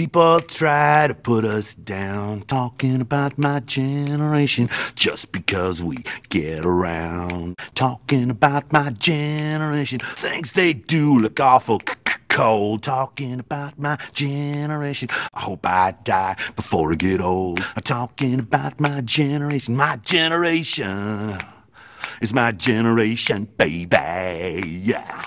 People try to put us down, talking about my generation just because we get around. Talking about my generation, things they do look awful cold talking about my generation. I hope I die before I get old. i talking about my generation, my generation. is my generation, baby. Yeah.